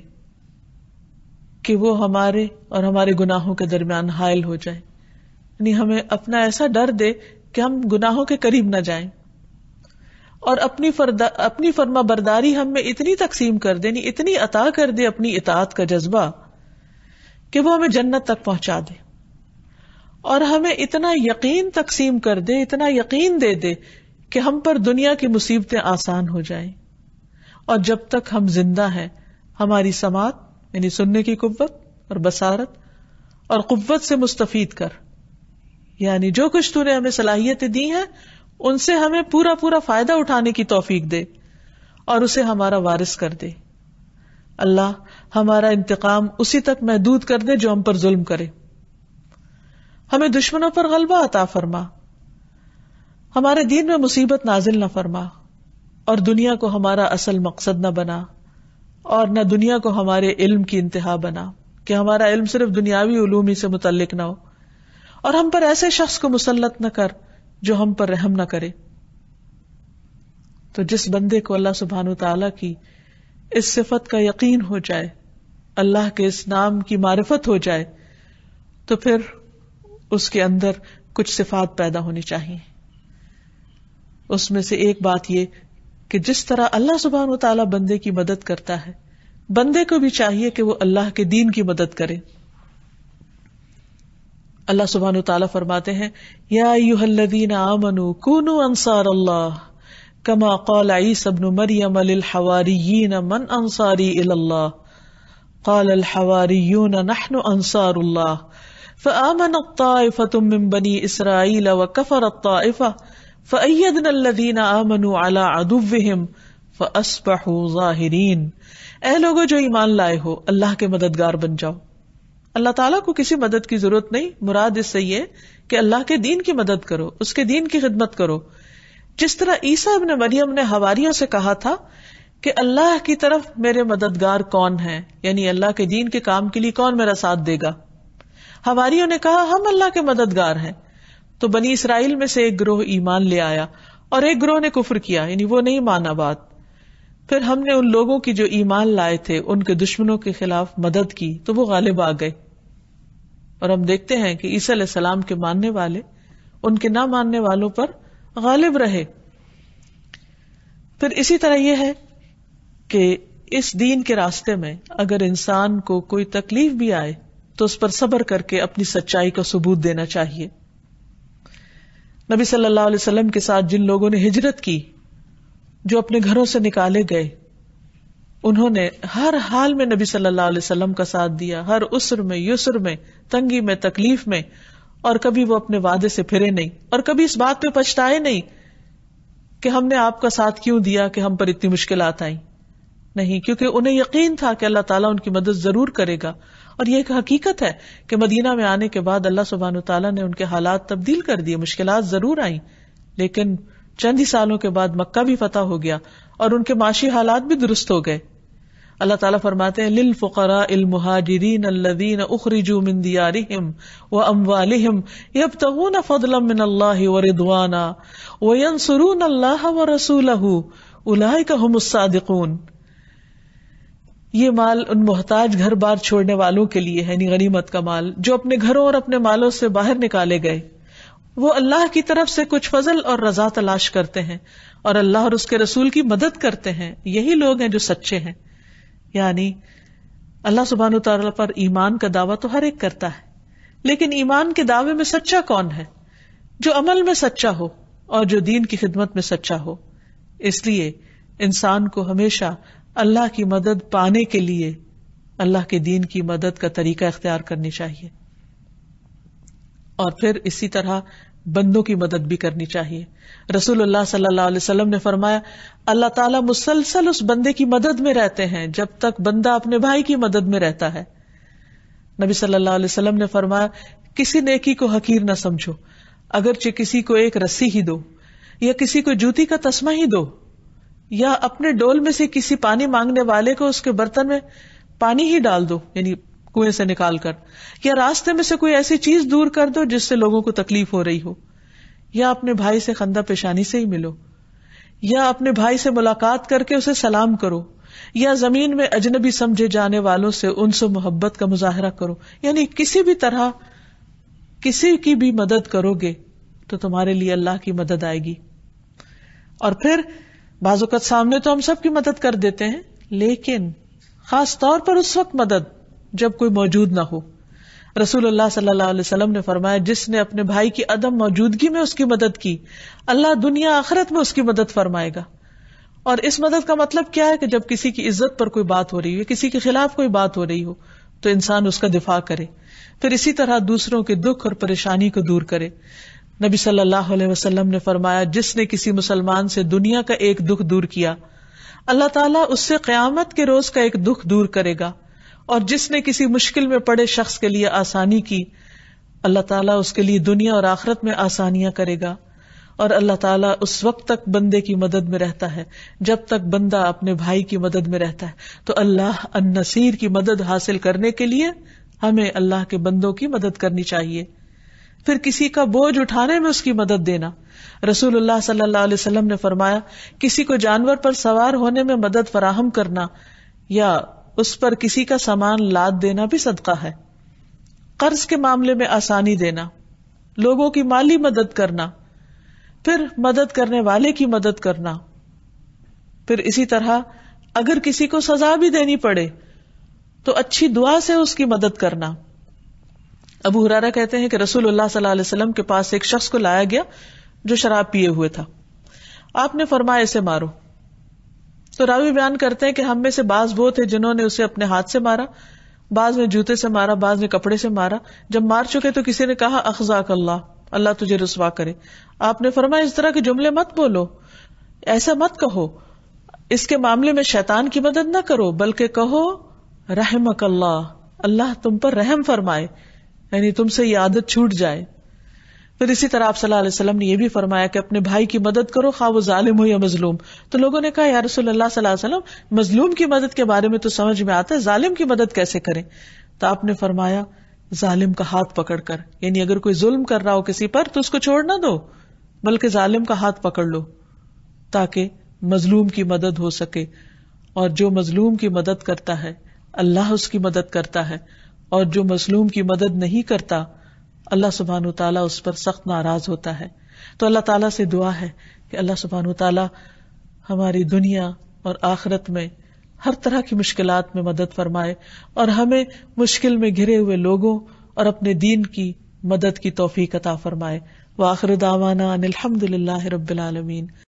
कि वो हमारे और हमारे गुनाहों के दरमियान हायल हो जाए यानी हमें अपना ऐसा डर दे कि हम गुनाहों के करीब ना जाएं और अपनी फरदा अपनी फर्मा बरदारी हम में इतनी तकसीम कर दे इतनी अता कर दे अपनी इतात का जज्बा कि वो हमें जन्नत तक पहुंचा दे और हमें इतना यकीन तकसीम कर दे इतना यकीन दे दे कि हम पर दुनिया की मुसीबतें आसान हो जाए और जब तक हम जिंदा हैं हमारी समात यानी सुनने की कुत और बसारत और कुत से मुस्तफ़ीद कर यानी जो कुछ तूने हमें सलाहियतें दी हैं उनसे हमें पूरा पूरा फायदा उठाने की तोफीक दे और उसे हमारा वारिस कर दे अल्लाह हमारा इंतकाम उसी तक महदूद कर दे जो हम पर जुल्म करे हमें दुश्मनों पर गलबा अता फरमा हमारे दीन में मुसीबत नाजिल न फरमा और दुनिया को हमारा असल मकसद न बना और न दुनिया को हमारे इल्म की इंतहा बना कि हमारा इल्म सिर्फ दुनियावी उलूमी से मुतलक ना हो और हम पर ऐसे शख्स को मुसलत न कर जो हम पर रहम न करे तो जिस बंदे को अल्लाह सुबहान तला की इस सिफत का यकीन हो जाए अल्लाह के इस नाम की मारिफत हो जाए तो फिर उसके अंदर कुछ सिफात पैदा होनी चाहिए उसमें से एक बात यह कि जिस तरह अल्लाह सुबहान तला बंदे की मदद करता है बंदे को भी चाहिए कि वो अल्लाह के दीन की मदद करे अल्लाह सुबहान तला फरमाते हैं या यूहल्लदीन आमनु कूनु अंसार अल्लाह कमा कौल आई सबन मरियम अल हवारीन मन अंसारी अल्लाह कौल अल हवारीयून नहनु अंसारुल्लाह फमन फ़तुम मिन बनी इसराइल व कफर ताइफा फ़ैदन अल्लदीन आमनु अला अदुवहिम फ़अस्बहु ज़ाहिरीन ए लोगों जो ईमान लाए हो अल्लाह के मददगार बन जाओ अल्लाह ताला को किसी मदद की जरूरत नहीं मुराद इससे ये कि अल्लाह के दीन की मदद करो उसके दीन की खिदमत करो जिस तरह ईसा इब्न मरियम ने हवारियों से कहा था कि अल्लाह की तरफ मेरे मददगार कौन है यानी अल्लाह के दीन के काम के लिए कौन मेरा साथ देगा हमारियों ने कहा हम अल्लाह के मददगार हैं तो बनी इसराइल में से एक ग्रोह ईमान ले आया और एक ग्रोह ने कुफर किया यानी वो नहीं माना बात फिर हमने उन लोगों की जो ईमान लाए थे उनके दुश्मनों के खिलाफ मदद की तो वो गालिब आ गए और हम देखते हैं कि ईसा सलाम के मानने वाले उनके ना मानने वालों पर गालिब रहे फिर इसी तरह यह है कि इस दीन के रास्ते में अगर इंसान को कोई तकलीफ भी आए तो उस पर सबर करके अपनी सच्चाई का सबूत देना चाहिए नबी सल्लल्लाहु अलैहि वसल्लम के साथ जिन लोगों ने हिजरत की जो अपने घरों से निकाले गए उन्होंने हर हाल में नबी सल्लल्लाहु अलैहि वसल्लम का साथ दिया हर उसर में युसर में तंगी में तकलीफ में और कभी वो अपने वादे से फिरे नहीं और कभी इस बात पर पछताए नहीं कि हमने आपका साथ क्यों दिया कि हम पर इतनी मुश्किल आई नहीं क्योंकि उन्हें यकीन था कि अल्लाह ताला उनकी मदद जरूर करेगा और ये एक हकीकत है कि मदीना में आने के बाद अल्लाह सुबहान तला ने उनके हालात तब्दील कर दिए मुश्किल जरूर आई लेकिन चंद ही सालों के बाद मक्का भी फतेह हो गया और उनके माशी हालात भी दुरुस्त हो गए अल्लाह ताला फरमाते हैं लिल फुकरा इल मुहाजरीन अल्लदीन उखरिजू मिन दियारिहिम व अमवालिहिम यब्तगून फदलम मिन अल्लाह व रिदवाना व यंसुरून अल्लाह व रसूलहू उलाइका हुमुस सादिकून ये माल उन मोहताज घर बार छोड़ने वालों के लिए है गनीमत का माल जो अपने घरों और अपने मालों से बाहर निकाले गए वो अल्लाह की तरफ से कुछ फजल और रजा तलाश करते हैं और अल्लाह और उसके रसूल की मदद करते हैं यही लोग हैं जो सच्चे हैं यानी अल्लाह सुबहान तला पर ईमान का दावा तो हर एक करता है लेकिन ईमान के दावे में सच्चा कौन है जो अमल में सच्चा हो और जो दीन की खिदमत में सच्चा हो इसलिए इंसान को हमेशा अल्लाह की मदद पाने के लिए अल्लाह के दीन की मदद का तरीका इख्तियार करनी चाहिए और फिर इसी तरह बंदों की मदद भी करनी चाहिए रसूलुल्लाह सल्लल्लाहु अलैहि वसल्लम ने फरमाया अल्लाह ताला मुसलसल उस बंदे की मदद में रहते हैं जब तक बंदा अपने भाई की मदद में रहता है नबी सल्लल्लाहु अलैहि वसल्लम ने फरमाया किसी नेकी को हकीर ना समझो चे किसी को एक रस्सी ही दो या किसी को जूती का तस्मा ही दो या अपने डोल में से किसी पानी मांगने वाले को उसके बर्तन में पानी ही डाल दो यानी कुएं से निकाल कर या रास्ते में से कोई ऐसी चीज दूर कर दो जिससे लोगों को तकलीफ हो रही हो या अपने भाई से खंदा पेशानी से ही मिलो या अपने भाई से मुलाकात करके उसे सलाम करो या जमीन में अजनबी समझे जाने वालों से उनसे मोहब्बत का मुजाहरा करो यानी किसी भी तरह किसी की भी मदद करोगे तो तुम्हारे लिए अल्लाह की मदद आएगी और फिर बाजुकत सामने तो हम सबकी मदद कर देते हैं लेकिन खास तौर पर उस वक्त मदद जब कोई मौजूद ना हो रसूलुल्लाह सल्लल्लाहु अलैहि वसल्लम ने फरमाया जिसने अपने भाई की अदम मौजूदगी में उसकी मदद की अल्लाह दुनिया आखिरत में उसकी मदद फरमाएगा और इस मदद का मतलब क्या है कि जब किसी की इज्जत पर कोई बात हो रही हो किसी के खिलाफ कोई बात हो रही हो तो इंसान उसका दिफा करे फिर इसी तरह दूसरों के दुख और परेशानी को दूर करे नबी सल्लल्लाहु अलैहि वसल्लम ने फरमाया जिसने किसी मुसलमान से दुनिया का एक दुख दूर किया अल्लाह ताला उससे क्यामत के रोज का एक दुख दूर करेगा और जिसने किसी मुश्किल में पड़े शख्स के लिए आसानी की अल्लाह ताला उसके लिए दुनिया और आखरत में आसानियां करेगा और अल्लाह ताला उस वक्त तक बंदे की मदद में रहता है जब तक बंदा अपने भाई की मदद में रहता है तो अल्लाह अन्नसीर की मदद हासिल करने के लिए हमें अल्लाह के बंदों की मदद करनी चाहिए फिर किसी का बोझ उठाने में उसकी मदद देना रसूलुल्लाह सल्लल्लाहु अलैहि वसल्लम ने फरमाया किसी को जानवर पर सवार होने में मदद फराहम करना या उस पर किसी का सामान लाद देना भी सदका है कर्ज के मामले में आसानी देना लोगों की माली मदद करना फिर मदद करने वाले की मदद करना फिर इसी तरह अगर किसी को सजा भी देनी पड़े तो अच्छी दुआ से उसकी मदद करना अबू हुरारा कहते हैं कि रसूल सल्लाम के पास एक शख्स को लाया गया जो शराब पिए हुए था आपने फरमाया इसे मारो तो रावी बयान करते हैं कि हम में से बाज वो थे जिन्होंने उसे अपने हाथ से मारा बाज ने जूते से मारा बाज ने कपड़े से मारा जब मार चुके तो किसी ने कहा अखजाक अल्लाह अल्लाह तुझे रसवा करे आपने फरमाया इस तरह के जुमले मत बोलो ऐसा मत कहो इसके मामले में शैतान की मदद ना करो बल्कि कहो रहमक अल्लाह अल्लाह तुम पर रहम फरमाए यानी तुमसे ये आदत छूट जाए फिर इसी तरह आप सल्लल्लाहु अलैहि वसल्लम ने यह भी फरमाया कि अपने भाई की मदद करो खा वो जालिम हो या मजलूम तो लोगों ने कहा यार रसोल्ला वसलम मजलूम की मदद के बारे में तो समझ में आता है जालिम की मदद कैसे करें तो आपने फरमाया जालिम का हाथ पकड़कर यानी अगर कोई जुल्म कर रहा हो किसी पर तो उसको छोड़ ना दो बल्कि जालिम का हाथ पकड़ लो ताकि मजलूम की मदद हो सके और जो मजलूम की मदद करता है अल्लाह उसकी मदद करता है और जो मजलूम की मदद नहीं करता अल्लाह सुबहान तला उस पर सख्त नाराज होता है तो अल्लाह तला से दुआ है कि अल्लाह सुबहान तला हमारी दुनिया और आखरत में हर तरह की मुश्किल में मदद फरमाए और हमें मुश्किल में घिरे हुए लोगों और अपने दीन की मदद की तोफीक अता फरमाए वाखर दावाना अनिलहमदुल्ला रबीन